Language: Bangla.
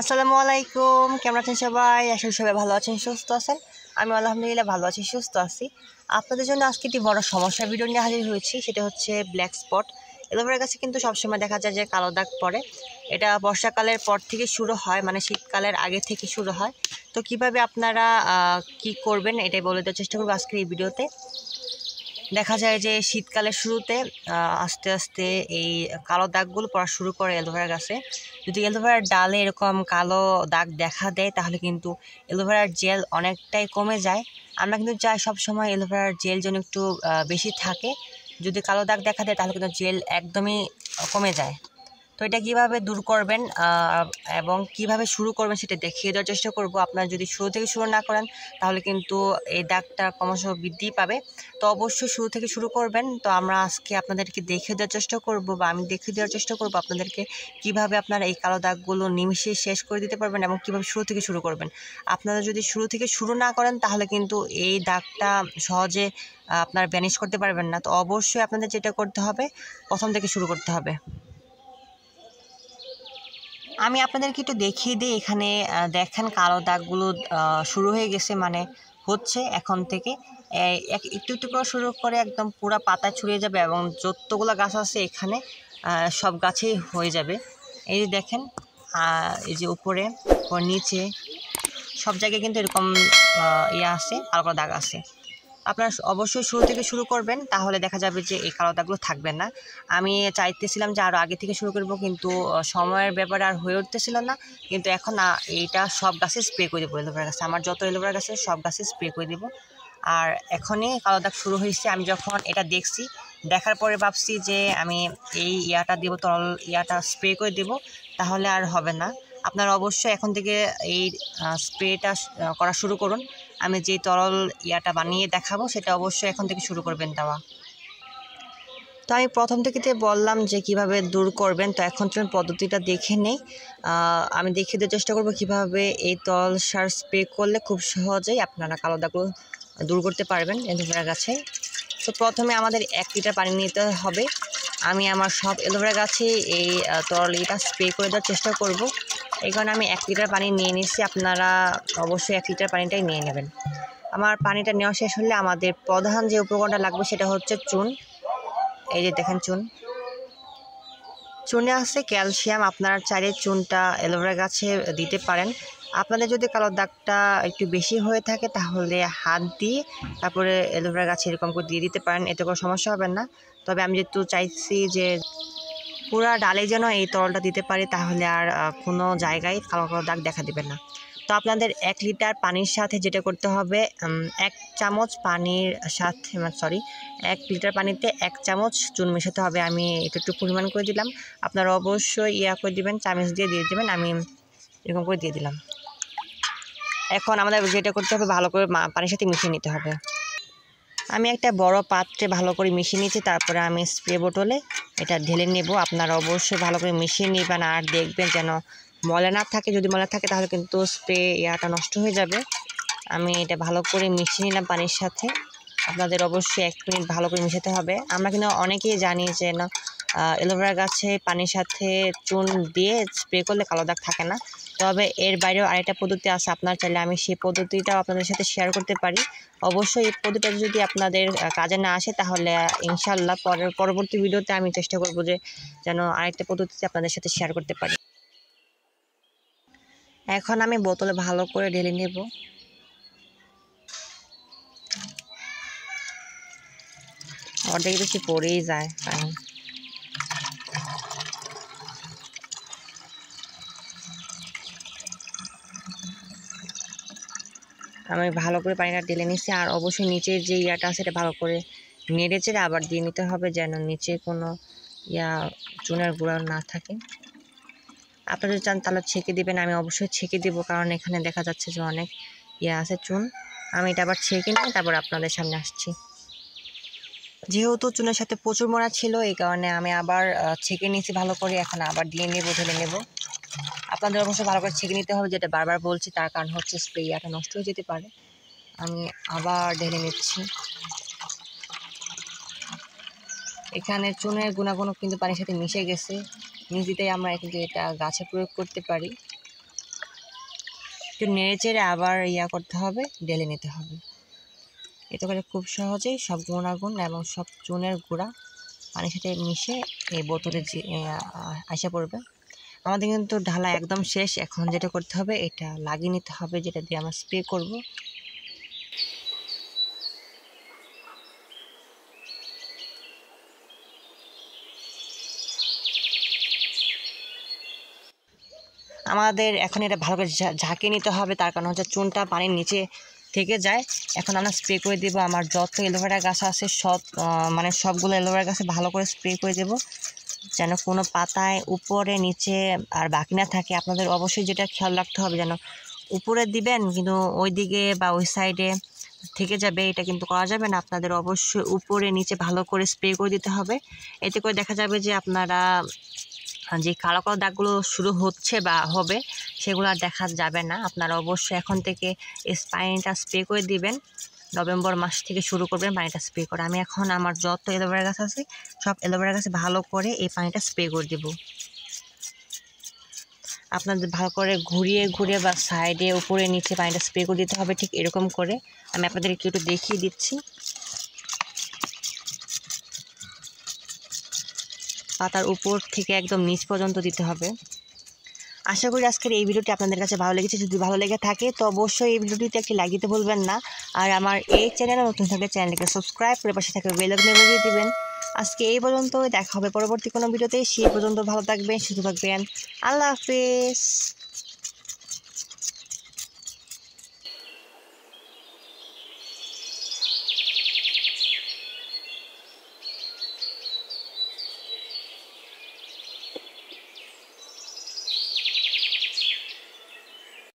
আসসালামু আলাইকুম কেমন আছেন সবাই আসলে সবাই ভালো আছেন সুস্থ আছেন আমি আলহামদুলিল্লাহ ভালো আছি সুস্থ আছি আপনাদের জন্য আজকে একটি বড় সমস্যা ভিডিও নিয়ে হাজির হয়েছি সেটা হচ্ছে ব্ল্যাক স্পট এলোভেরার কাছে কিন্তু সবসময় দেখা যায় যে কালো দাগ পড়ে এটা বর্ষাকালের পর থেকে শুরু হয় মানে শীতকালের আগে থেকে শুরু হয় তো কিভাবে আপনারা কি করবেন এটাই বলে দেওয়ার চেষ্টা করবো আজকের এই ভিডিওতে দেখা যায় যে শীতকালের শুরুতে আস্তে আস্তে এই কালো দাগগুলো পড়া শুরু করে অ্যালোভেরা গাছে যদি অ্যালোভেরার ডালে এরকম কালো দাগ দেখা দেয় তাহলে কিন্তু অ্যালোভেরার জেল অনেকটাই কমে যায় আমরা কিন্তু চাই সবসময় অ্যালোভেরার জেল যেন একটু বেশি থাকে যদি কালো দাগ দেখা দেয় তাহলে কিন্তু জেল একদমই কমে যায় তো এটা কীভাবে দূর করবেন এবং কিভাবে শুরু করবেন সেটা দেখিয়ে দেওয়ার চেষ্টা করব আপনারা যদি শুরু থেকে শুরু না করেন তাহলে কিন্তু এই দাগটা ক্রমশ বৃদ্ধি পাবে তো অবশ্যই শুরু থেকে শুরু করবেন তো আমরা আজকে আপনাদেরকে দেখে দেওয়ার চেষ্টা করব বা আমি দেখে দেওয়ার চেষ্টা করব আপনাদেরকে কিভাবে আপনারা এই কালো দাগগুলো নিমিশে শেষ করে দিতে পারবেন এবং কিভাবে শুরু থেকে শুরু করবেন আপনারা যদি শুরু থেকে শুরু না করেন তাহলে কিন্তু এই দাগটা সহজে আপনারা ব্যানিশ করতে পারবেন না তো অবশ্যই আপনাদের যেটা করতে হবে প্রথম থেকে শুরু করতে হবে আমি আপনাদেরকে একটু দেখিয়ে দিই এখানে দেখেন কালো দাগগুলো শুরু হয়ে গেছে মানে হচ্ছে এখন থেকে একটু একটু করে শুরু করে একদম পুরা পাতা ছুড়িয়ে যাবে এবং যতগুলো গাছ আছে এখানে সব গাছেই হয়ে যাবে এই যে দেখেন এই যে উপরে নিচে সব জায়গায় কিন্তু এরকম ইয়ে আছে কালো দাগ আছে আপনারা অবশ্যই শুরু থেকে শুরু করবেন তাহলে দেখা যাবে যে এই কালো দাগগুলো থাকবে না আমি চাইতেছিলাম যে আরও আগে থেকে শুরু করব কিন্তু সময়ের ব্যাপারে আর হয়ে উঠতেছিল না কিন্তু এখন এইটা সব গাছে স্প্রে করে দেবো এলোভেরা গাছে আমার যত এলোভেরা গাছে সব গাছে স্প্রে করে দেবো আর এখনই কালো দাগ শুরু হয়েছে আমি যখন এটা দেখছি দেখার পরে ভাবছি যে আমি এই ইয়াটা দেব তরল ইয়াটা স্প্রে করে দেব তাহলে আর হবে না আপনারা অবশ্যই এখন থেকে এই স্প্রেটা করা শুরু করুন আমি যে তরল ইয়াটা বানিয়ে দেখাবো সেটা অবশ্যই এখন থেকে শুরু করবেন দেওয়া তো আমি প্রথম থেকেতে বললাম যে কিভাবে দূর করবেন তো এখন তুমি পদ্ধতিটা দেখে নেই আমি দেখিয়ে দেওয়ার চেষ্টা করবো কীভাবে এই তল সার স্প্রে করলে খুব সহজেই আপনারা কালো দাগগুলো দূর করতে পারবেন এলোভেরা গাছে তো প্রথমে আমাদের এক লিটার পানি নিতে হবে আমি আমার সব অ্যালোভেরা গাছে এই তরল এটা স্প্রে করে দেওয়ার চেষ্টা করব এই কারণে আমি এক লিটার পানি নিয়ে নিচ্ছি আপনারা অবশ্যই এক লিটার পানিটাই নিয়ে নেবেন আমার পানিটা নেওয়া শেষ হলে আমাদের প্রধান যে উপকরণটা লাগবে সেটা হচ্ছে চুন এই যে দেখেন চুন চুনে আছে ক্যালসিয়াম আপনারা চাইলে চুনটা অ্যালোভেরা গাছে দিতে পারেন আপনাদের যদি কালো দাগটা একটু বেশি হয়ে থাকে তাহলে হাত দিয়ে তারপরে অ্যালোভেরা গাছে এরকম করে দিয়ে দিতে পারেন এতে কোনো সমস্যা হবে না তবে আমি যেহেতু চাইছি যে পুরা ডালে যেন এই তরলটা দিতে পারি তাহলে আর কোনো জায়গায় কালো কালো দাগ দেখা দেবে না তো আপনাদের এক লিটার পানির সাথে যেটা করতে হবে এক চামচ পানির সাথে সরি এক লিটার পানিতে এক চামচ চুন মেশাতে হবে আমি একটু একটু পরিমাণ করে দিলাম আপনারা অবশ্যই ইয়া করে দিবেন চামচ দিয়ে দিয়ে দেবেন আমি এরকম করে দিয়ে দিলাম এখন আমাদের যেটা করতে হবে ভালো করে পানির সাথে মিশিয়ে নিতে হবে আমি একটা বড় পাত্রে ভালো করে মিশিয়ে নিয়েছি তারপরে আমি স্প্রে বোটলে এটা ঢেলে নেব আপনারা অবশ্যই ভালো করে মিশিয়ে নেবেন আর দেখবেন যেন মলে না থাকে যদি মলে থাকে তাহলে কিন্তু স্প্রে ইয়াটা নষ্ট হয়ে যাবে আমি এটা ভালো করে মিশিয়ে নিলাম পানির সাথে আপনাদের অবশ্যই এক মিনিট ভালো করে মিশাতে হবে আমরা কিন্তু অনেকেই জানি যে না অ্যালোভেরা গাছে পানির সাথে চুন দিয়ে স্প্রে করলে কালো দাগ থাকে না তবে এর বাইরেও আরেকটা পদ্ধতি আছে আপনার চাইলে আমি সেই পদ্ধতিটাও আপনাদের সাথে শেয়ার করতে পারি অবশ্যই এই পদ্ধতিটা যদি আপনাদের কাজে না আসে তাহলে ইনশাল্লাহ পরের পরবর্তী ভিডিওতে আমি চেষ্টা করব যে যেন আরেকটা পদ্ধতিতে আপনাদের সাথে শেয়ার করতে পারি এখন আমি বোতলে ভালো করে ঢেলে নেব অর্ধেক বেশি পড়েই যায় আমি ভালো করে পানিটা ঢেলে নিচ্ছি আর অবশ্যই নিচের যে ইয়াটা আছে সেটা ভালো করে নেড়ে চেড়ে আবার দিয়ে নিতে হবে যেন নিচে কোনো ইয়া চুনের গুঁড়া না থাকে আপনারা যদি চান তাহলে ছেঁকে দেবেন আমি অবশ্যই ছেঁকে দেবো কারণ এখানে দেখা যাচ্ছে যে অনেক ইয়া আছে চুন আমি এটা আবার ছেঁকে নিয়ে তারপর আপনাদের সামনে আসছি যেহেতু চুনের সাথে প্রচুর মরা ছিল এই কারণে আমি আবার ছেঁকে নিয়েছি ভালো করে এখন আবার দিয়ে নেবো ঢেলে নেবো আপনাদের অবশ্য ভালো করে ছেঁকে নিতে হবে যেটা বারবার বলছি তার কারণ হচ্ছে স্প্রেয়ারটা নষ্ট হয়ে যেতে পারে আমি আবার ঢেলে নিচ্ছি এখানে চুনের গুণাগুণ কিন্তু পানির সাথে মিশে গেছে নিজেতেই আমরা কিন্তু এটা গাছে প্রয়োগ করতে পারি একটু নেড়ে চেড়ে আবার ইয়া করতে হবে ঢেলে নিতে হবে এতে করে খুব সহজেই সব গুণাগুণ এবং সব চুনের গুঁড়া পানির সাথে মিশে এই বোতলে যে আসা পড়বে আমাদের কিন্তু ঢালা একদম শেষ এখন যেটা করতে হবে এটা লাগিয়ে নিতে হবে যেটা দিয়ে আমরা স্প্রে করব আমাদের এখন এটা ভালো করে ঝাঁকিয়ে নিতে হবে তার কারণ হচ্ছে চুনটা পানির নিচে থেকে যায় এখন আমরা স্প্রে করে দেবো আমার যত এলোভেরা গাছ আছে সব মানে সবগুলো এলোভেরা গাছে ভালো করে স্প্রে করে দেবো যেন কোনো পাতায় উপরে নিচে আর বাকি না থাকে আপনাদের অবশ্যই যেটা খেয়াল রাখতে হবে যেন উপরে দিবেন কিন্তু ওই দিকে বা ওই সাইডে থেকে যাবে এটা কিন্তু করা যাবে না আপনাদের অবশ্যই উপরে নিচে ভালো করে স্প্রে করে দিতে হবে এতে করে দেখা যাবে যে আপনারা যে কালো কালো দাগগুলো শুরু হচ্ছে বা হবে সেগুলো আর দেখা যাবে না আপনারা অবশ্যই এখন থেকে স্পাইনটা স্প্রে করে দিবেন নভেম্বর মাস থেকে শুরু করবেন পানিটা স্প্রে করে আমি এখন আমার যত অ্যালোভেরা গাছ আছে সব অ্যালোভেরা গাছে ভালো করে এই পানিটা স্প্রে করে দেব আপনাদের ভালো করে ঘুরিয়ে ঘুরিয়ে বা সাইডে উপরে নিচে পানিটা স্প্রে করে দিতে হবে ঠিক এরকম করে আমি আপনাদেরকে একটু দেখিয়ে দিচ্ছি পাতার উপর থেকে একদম নিচ পর্যন্ত দিতে হবে আশা করি আজকের এই ভিডিওটি আপনাদের কাছে ভালো লেগেছে যদি ভালো লেগে থাকে তো অবশ্যই এই ভিডিওটিতে একটি লাগিতে বলবেন না আর আমার এই চ্যানেল নতুন থাকলে চ্যানেলটিকে সাবস্ক্রাইব করে পাশে থাকা বেলকনে বাজিয়ে দেবেন আজকে এই পর্যন্ত দেখা হবে পরবর্তী কোনো ভিডিওতে সেই পর্যন্ত ভালো থাকবেন সুস্থ থাকবেন আল্লাহ হাফিজ